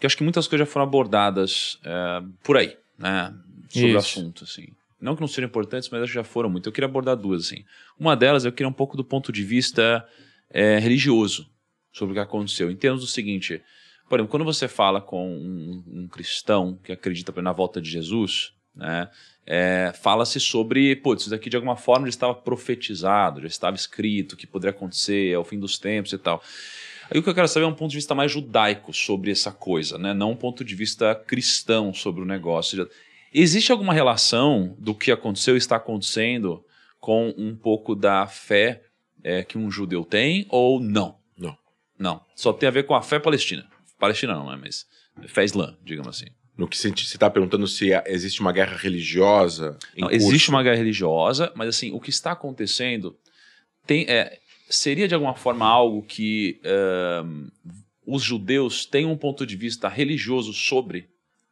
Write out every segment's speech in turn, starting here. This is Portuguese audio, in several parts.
Porque acho que muitas coisas já foram abordadas é, por aí, né? Sobre Isso. o assunto, assim. Não que não sejam importantes, mas acho que já foram muito. Eu queria abordar duas, assim. Uma delas, eu queria um pouco do ponto de vista é, religioso sobre o que aconteceu. Em termos do seguinte, por exemplo, quando você fala com um, um cristão que acredita na volta de Jesus, né? É, fala-se sobre, putz, isso daqui de alguma forma já estava profetizado, já estava escrito, que poderia acontecer, é o fim dos tempos e tal. Aí o que eu quero saber é um ponto de vista mais judaico sobre essa coisa, né? não um ponto de vista cristão sobre o negócio. Existe alguma relação do que aconteceu e está acontecendo com um pouco da fé é, que um judeu tem ou não? Não. Não. Só tem a ver com a fé palestina. Palestina não, né? Mas fé islã, digamos assim. No que você está perguntando se existe uma guerra religiosa? Não, existe uma guerra religiosa, mas assim, o que está acontecendo tem, é, seria de alguma forma algo que uh, os judeus têm um ponto de vista religioso sobre?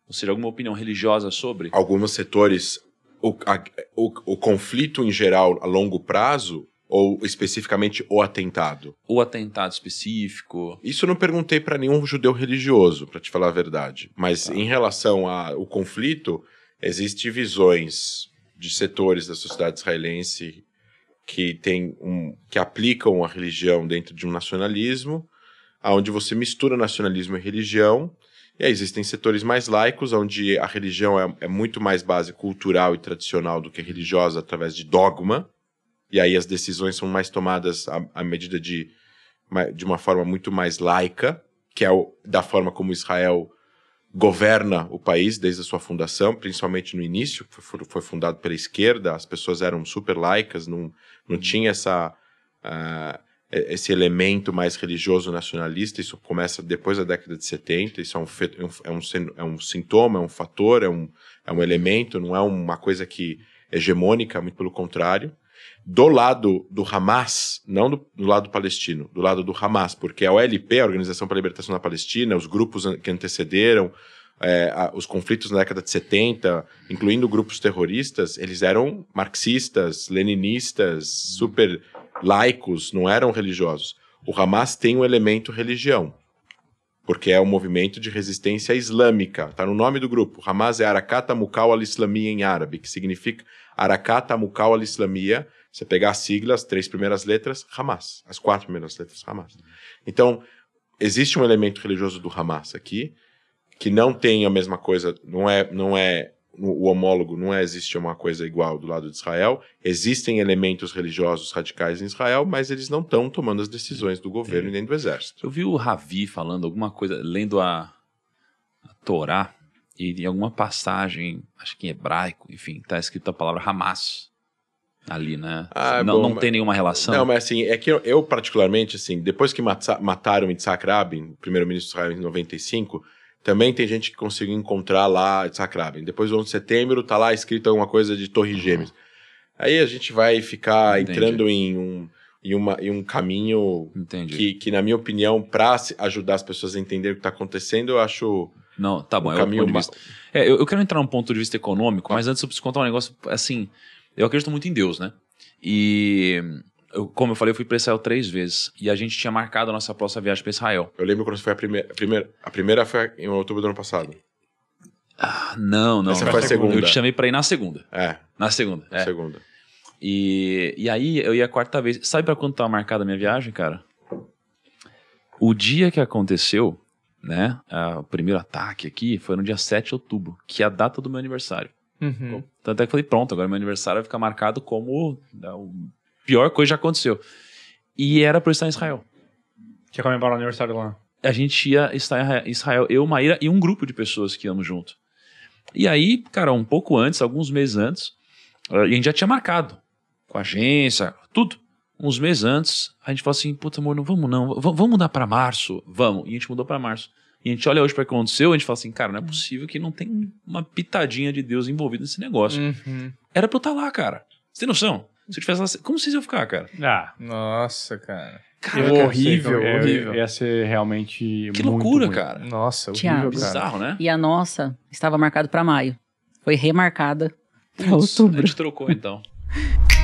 Ou seja, alguma opinião religiosa sobre? Alguns setores. O, a, o, o conflito em geral a longo prazo ou especificamente o atentado? O atentado específico. Isso eu não perguntei para nenhum judeu religioso, para te falar a verdade. Mas tá. em relação ao conflito, existem visões de setores da sociedade israelense que tem um, que aplicam a religião dentro de um nacionalismo, aonde você mistura nacionalismo e religião. E aí existem setores mais laicos, onde a religião é, é muito mais base cultural e tradicional do que religiosa, através de dogma. E aí as decisões são mais tomadas à, à medida de, de uma forma muito mais laica, que é o, da forma como Israel governa o país desde a sua fundação, principalmente no início, foi, foi fundado pela esquerda, as pessoas eram super laicas, não, não uhum. tinha essa, uh, esse elemento mais religioso nacionalista, isso começa depois da década de 70, isso é, é um, é um, é um sintoma, é um fator, é um, é um elemento, não é uma coisa que é hegemônica, muito pelo contrário do lado do Hamas, não do, do, lado palestino, do lado do Hamas, porque a OLP, a Organização para a Libertação da Palestina, os grupos que antecederam é, a, os conflitos na década de 70, incluindo grupos terroristas, eles eram marxistas, leninistas, super laicos, não eram religiosos. O Hamas tem um elemento religião porque é um movimento de resistência islâmica. Está no nome do grupo. Hamas é Arakat Mukaw al-Islamia em árabe, que significa Arakat Mukaw al-Islamia. Você pegar as siglas, as três primeiras letras, Hamas. As quatro primeiras letras, Hamas. Então, existe um elemento religioso do Hamas aqui, que não tem a mesma coisa, não é, não é o homólogo não é existe uma coisa igual do lado de Israel. Existem elementos religiosos radicais em Israel, mas eles não estão tomando as decisões do governo é. nem do exército. Eu vi o Ravi falando alguma coisa, lendo a, a Torá, e em alguma passagem, acho que em hebraico, enfim, está escrito a palavra Hamas ali, né? Ah, não, bom, não tem nenhuma relação. Não, mas assim, é que eu, eu particularmente, assim, depois que mataram Yitzhak Rabin, primeiro-ministro de Israel em 95, também tem gente que conseguiu encontrar lá em Depois do 11 de setembro, tá lá escrito alguma coisa de Torre Gêmeas. Aí a gente vai ficar Entendi. entrando em um, em, uma, em um caminho que, que, na minha opinião, para ajudar as pessoas a entender o que está acontecendo, eu acho. Não, tá bom, um é caminho ponto vista... é, eu, eu, quero entrar num ponto de vista econômico, mas antes eu preciso contar um negócio assim. Eu acredito muito em Deus, né? E eu, como eu falei, eu fui para Israel três vezes. E a gente tinha marcado a nossa próxima viagem para Israel. Eu lembro quando foi a primeira. A primeira, a primeira foi em outubro do ano passado. Ah, não, não. Essa foi a segunda. Eu te chamei para ir na segunda. É. Na segunda. Na é. segunda. E, e aí eu ia a quarta vez. Sabe para quando tava marcada a minha viagem, cara? O dia que aconteceu, né? A, o primeiro ataque aqui foi no dia 7 de outubro, que é a data do meu aniversário. Uhum. Tanto é que falei, pronto, agora meu aniversário vai ficar marcado como né, o pior coisa já aconteceu. E era pra eu estar em Israel. Tinha comemorado o aniversário lá. A gente ia estar em Israel, eu, Maíra e um grupo de pessoas que íamos junto. E aí, cara, um pouco antes, alguns meses antes, eh, a gente já tinha marcado com a agência, tudo. Uns meses antes, a gente falou assim: puta, amor, não vamos não, vamos mudar para março, vamos. E a gente mudou para março. E a gente olha hoje para o que aconteceu, a gente fala assim: cara, não é possível que não tem uma pitadinha de Deus envolvido nesse negócio. Uhum. Era pra eu estar tá lá, cara. Você tem noção? Se eu tivesse lá, Como vocês iam ficar, cara? Ah. Nossa, cara. Cara, eu, horrível, então, é, horrível. Ia ser realmente. Que muito, loucura, muito. cara. Nossa, horrível, Tiago. Bizarro, né? E a nossa estava marcada para maio. Foi remarcada para outubro. A gente trocou então.